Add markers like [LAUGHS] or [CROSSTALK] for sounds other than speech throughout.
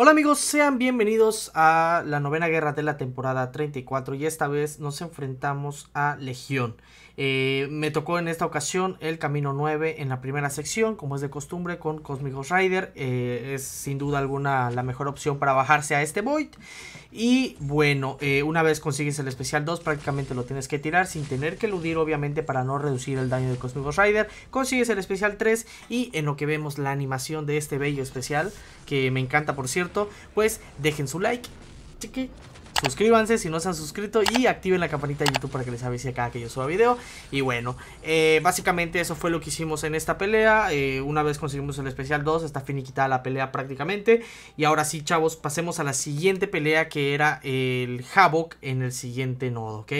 Hola amigos, sean bienvenidos a la novena guerra de la temporada 34 y esta vez nos enfrentamos a Legión. Eh, me tocó en esta ocasión el camino 9 en la primera sección, como es de costumbre, con Cosmigo Rider. Eh, es sin duda alguna la mejor opción para bajarse a este Void. Y bueno, eh, una vez consigues el especial 2, prácticamente lo tienes que tirar sin tener que eludir, obviamente, para no reducir el daño de Cosmigo Rider. Consigues el especial 3 y en lo que vemos la animación de este bello especial, que me encanta por cierto, pues dejen su like suscríbanse si no se han suscrito y activen la campanita de YouTube para que les avise cada que yo suba video. Y bueno, eh, básicamente eso fue lo que hicimos en esta pelea. Eh, una vez conseguimos el especial 2, está finiquitada la pelea prácticamente. Y ahora sí, chavos, pasemos a la siguiente pelea que era el Havoc en el siguiente nodo, ¿ok?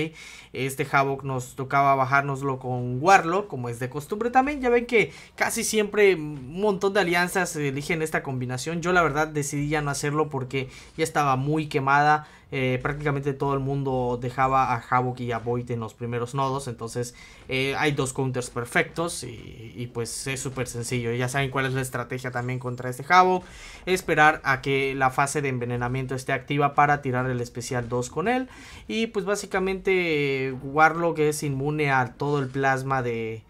Este Havoc nos tocaba bajárnoslo con Warlock, como es de costumbre también. Ya ven que casi siempre un montón de alianzas eligen esta combinación. Yo la verdad decidí ya no hacerlo porque ya estaba muy quemada. Eh, prácticamente todo el mundo dejaba a Havok y a Void en los primeros nodos. Entonces eh, hay dos counters perfectos y, pues es súper sencillo. Ya saben cuál es la estrategia también contra este Havok. Esperar a que la fase de envenenamiento esté activa para tirar el especial 2 con él. Y pues básicamente eh, Warlock es inmune a todo el plasma de...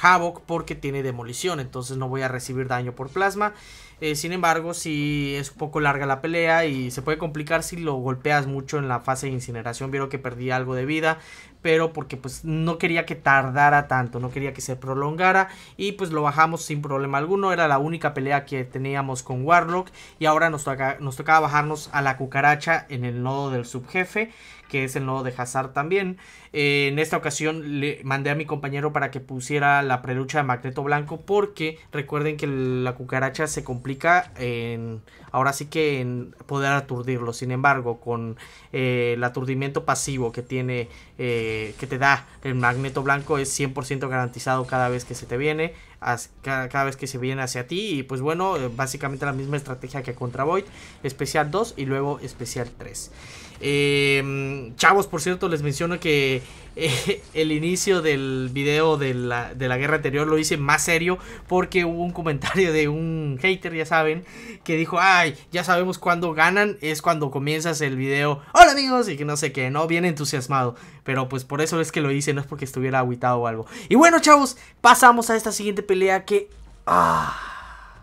Havoc porque tiene demolición, entonces no voy a recibir daño por plasma. Eh, sin embargo, si es un poco larga la pelea y se puede complicar si lo golpeas mucho en la fase de incineración. Vieron que perdí algo de vida, pero porque pues no quería que tardara tanto, no quería que se prolongara y pues lo bajamos sin problema alguno. Era la única pelea que teníamos con Warlock y ahora nos, tocaba bajarnos a la cucaracha en el nodo del subjefe que es el nodo de Hazard también. Eh, en esta ocasión le mandé a mi compañero para que pusiera la prelucha de Magneto Blanco porque recuerden que la cucaracha se complica en ahora sí que en poder aturdirlo. Sin embargo, con eh, el aturdimiento pasivo que tiene eh, que te da el Magneto Blanco es 100% garantizado cada vez que se te viene cada vez que se vienen hacia ti. Y pues bueno, eh, básicamente la misma estrategia que contra Void. Especial 2 y luego especial 3. Em, chavos, por cierto, les menciono que [LAUGHS] eh, el inicio del video de la, guerra anterior lo hice más serio porque hubo un comentario de un hater, ya saben, que dijo, ay, ya sabemos cuando ganan es cuando comienzas el video. Hola amigos, y que no sé qué, ¿no? Bien entusiasmado. Pero pues por eso es que lo hice, no es porque estuviera aguitado o algo. Y bueno, chavos, pasamos a esta siguiente pelea que... Ah,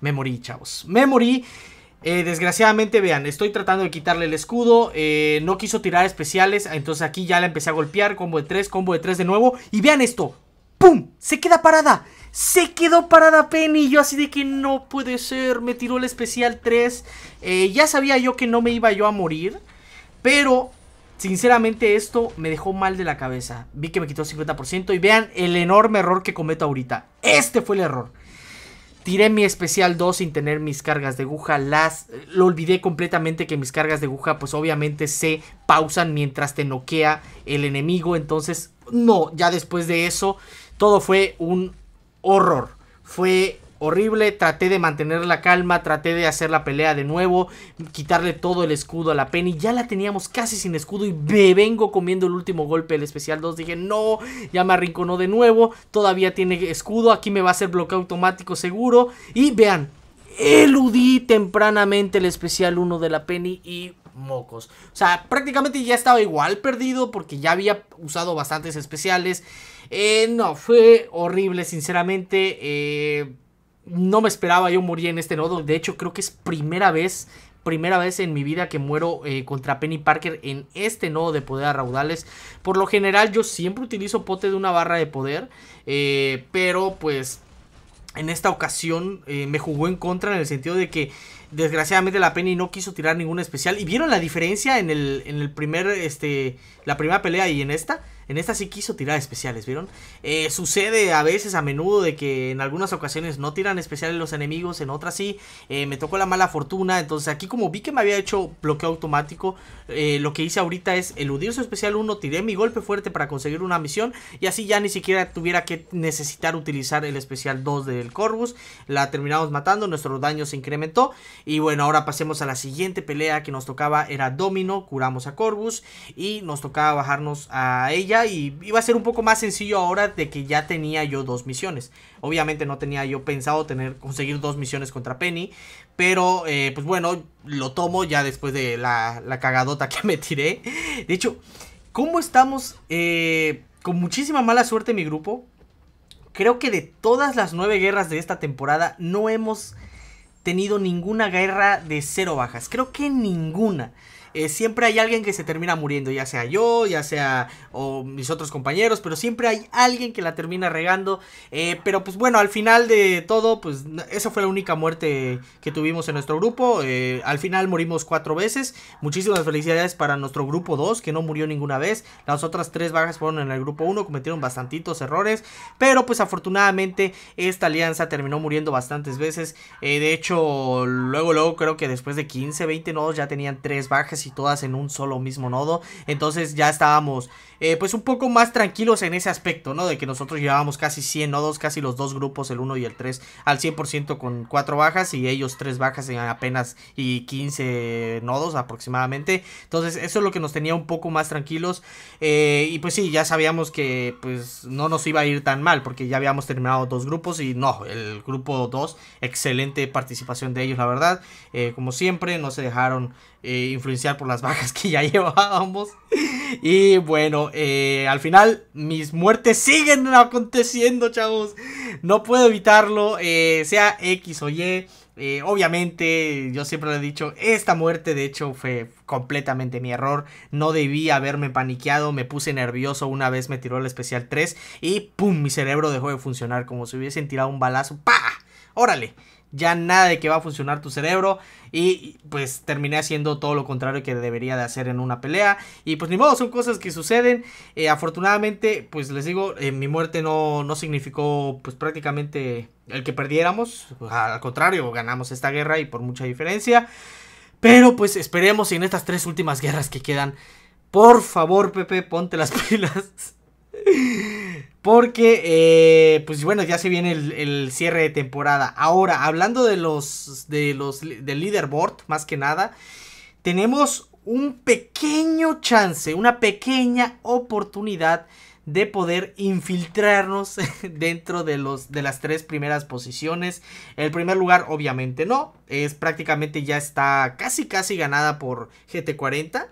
me morí, chavos. Me morí. Eh, desgraciadamente, vean, estoy tratando de quitarle el escudo. Eh, no quiso tirar especiales. Entonces aquí ya la empecé a golpear. Combo de 3, combo de 3 de nuevo. Y vean esto. ¡Pum! Se queda parada. Se quedó parada Penny. Yo así de que no puede ser. Me tiró el especial 3. Eh, ya sabía yo que no me iba yo a morir. Pero Sinceramente esto me dejó mal de la cabeza. Vi que me quitó 50% y vean el enorme error que cometo ahorita. Este fue el error. Tiré mi especial 2 sin tener mis cargas de aguja. Las, lo olvidé completamente que mis cargas de aguja pues obviamente se pausan mientras te noquea el enemigo. Entonces no, ya después de eso todo fue un horror. Fue horrible. Traté de mantener la calma, traté de hacer la pelea de nuevo, quitarle todo el escudo a la Penny. Ya la teníamos casi sin escudo y me vengo comiendo el último golpe del especial 2. Dije, no, ya me arrinconó de nuevo. Todavía tiene escudo, aquí me va a hacer bloqueo automático seguro. Y vean, eludí tempranamente el especial 1 de la Penny y mocos. O sea, prácticamente ya estaba igual perdido porque ya había usado bastantes especiales. Eh, no, fue horrible, sinceramente. Eh no me esperaba yo morir en este nodo. De hecho, creo que es primera vez, primera vez en mi vida que muero eh, contra Penny Parker en este nodo de poder a raudales. Por lo general, yo siempre utilizo pote de una barra de poder. Eh, pero pues en esta ocasión eh, me jugó en contra en el sentido de que desgraciadamente la Penny no quiso tirar ningún especial. ¿Y vieron la diferencia en el, en el primer, este, la primera pelea y en esta? En esta sí quiso tirar especiales, ¿vieron? Eh, sucede a veces, a menudo, de que en algunas ocasiones no tiran especiales los enemigos, en otras sí. Eh, me tocó la mala fortuna, entonces aquí como vi que me había hecho bloqueo automático, eh, lo que hice ahorita es eludir su especial 1, tiré mi golpe fuerte para conseguir una misión y así ya ni siquiera tuviera que necesitar utilizar el especial 2 del Corvus. La terminamos matando, nuestro daño se incrementó y bueno, ahora pasemos a la siguiente pelea que nos tocaba, era Domino, curamos a Corvus y nos tocaba bajarnos a ella y iba a ser un poco más sencillo ahora de que ya tenía yo dos misiones. Obviamente no tenía yo pensado tener, conseguir dos misiones contra Penny, pero eh, pues bueno, lo tomo ya después de la, cagadota que [LAUGHS] me tiré. De hecho, ¿cómo estamos? Eh, con muchísima mala suerte mi grupo. Creo que de todas las nueve guerras de esta temporada no hemos tenido ninguna guerra de cero bajas. Creo que ninguna. Eh, siempre hay alguien que se termina muriendo, ya sea yo, ya sea o mis otros compañeros, pero siempre hay alguien que la termina regando. Eh, pero pues bueno, al final de todo, pues esa fue la única muerte que tuvimos en nuestro grupo. Eh, al final morimos cuatro veces. Muchísimas felicidades para nuestro grupo 2, que no murió ninguna vez. Las otras tres bajas fueron en el grupo 1, cometieron bastantitos errores, pero pues afortunadamente esta alianza terminó muriendo bastantes veces. de hecho, luego, luego creo que después de 15, 20 nodos ya tenían tres bajas y todas en un solo mismo nodo. Entonces ya estábamos eh, pues un poco más tranquilos en ese aspecto, ¿no? De que nosotros llevábamos casi 100 nodos, casi los dos grupos, el 1 y el 3, al 100% con 4 bajas y ellos 3 bajas en apenas y 15 nodos aproximadamente. Entonces eso es lo que nos tenía un poco más tranquilos. Eh, y pues sí, ya sabíamos que pues no nos iba a ir tan mal porque ya habíamos terminado dos grupos y no, el grupo 2, excelente participación de ellos, la verdad. Eh, como siempre, no se dejaron influenciar por las bajas [LAUGHS] que ya llevábamos. Y bueno, eh, al final mis muertes siguen aconteciendo, chavos. No puedo evitarlo, eh, sea X o Y. Eh, obviamente, yo siempre lo he dicho, esta muerte de hecho fue completamente mi error. No debí haberme paniqueado, me puse nervioso una vez, me tiró el especial 3 y ¡pum! Mi cerebro dejó de funcionar como si hubiesen tirado un balazo. ¡Pah! Órale, ya nada de que va a funcionar tu cerebro y pues terminé haciendo todo lo contrario que debería de hacer en una pelea y pues ni modo son cosas que suceden eh, afortunadamente pues les digo eh, mi muerte no, no significó pues prácticamente el que perdiéramos al contrario ganamos esta guerra y por mucha diferencia pero pues esperemos en estas tres últimas guerras que quedan por favor Pepe ponte las [LAUGHS] pilas porque, eh, pues bueno, ya se viene el, cierre de temporada. Ahora, hablando de los, de los, del leaderboard, más que nada, tenemos un pequeño chance, una pequeña oportunidad de poder infiltrarnos [LAUGHS] dentro de, los, de las tres primeras posiciones. El primer lugar obviamente no, es prácticamente ya está casi casi ganada por GT40.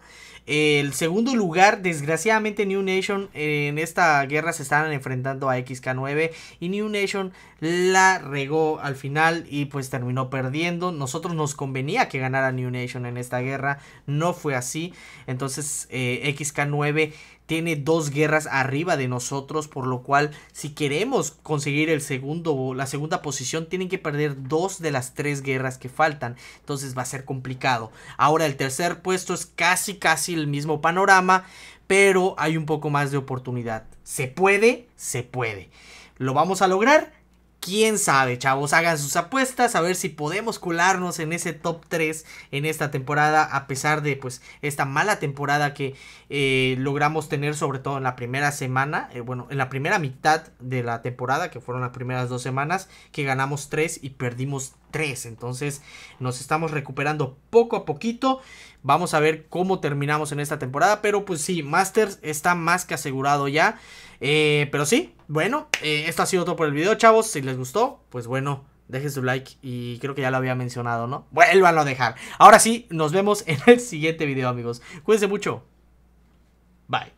El segundo lugar, desgraciadamente New Nation en esta guerra se estaban enfrentando a XK9 y New Nation la regó al final y pues terminó perdiendo. Nosotros nos convenía que ganara New Nation en esta guerra, no fue así. Entonces eh, XK9 tiene dos guerras arriba de nosotros, por lo cual si queremos conseguir el segundo, la segunda posición, tienen que perder dos de las tres guerras que faltan. Entonces va a ser complicado. Ahora el tercer puesto es casi, casi el mismo panorama, pero hay un poco más de oportunidad. Se puede, se puede. ¿Lo vamos a lograr? Quién sabe, chavos, hagan sus apuestas a ver si podemos colarnos en ese top 3 en esta temporada, a pesar de pues esta mala temporada que eh, logramos tener, sobre todo en la primera semana, eh, bueno, en la primera mitad de la temporada, que fueron las primeras dos semanas, que ganamos 3 y perdimos 3. Entonces nos estamos recuperando poco a poquito. Vamos a ver cómo terminamos en esta temporada, pero pues sí, Masters está más que asegurado ya. Eh, pero sí, bueno, eh, esto ha sido todo por el video, chavos. Si les gustó, pues bueno, dejen su like y creo que ya lo había mencionado, ¿no? Vuélvanlo a dejar. Ahora sí, nos vemos en el siguiente video, amigos. Cuídense mucho. Bye.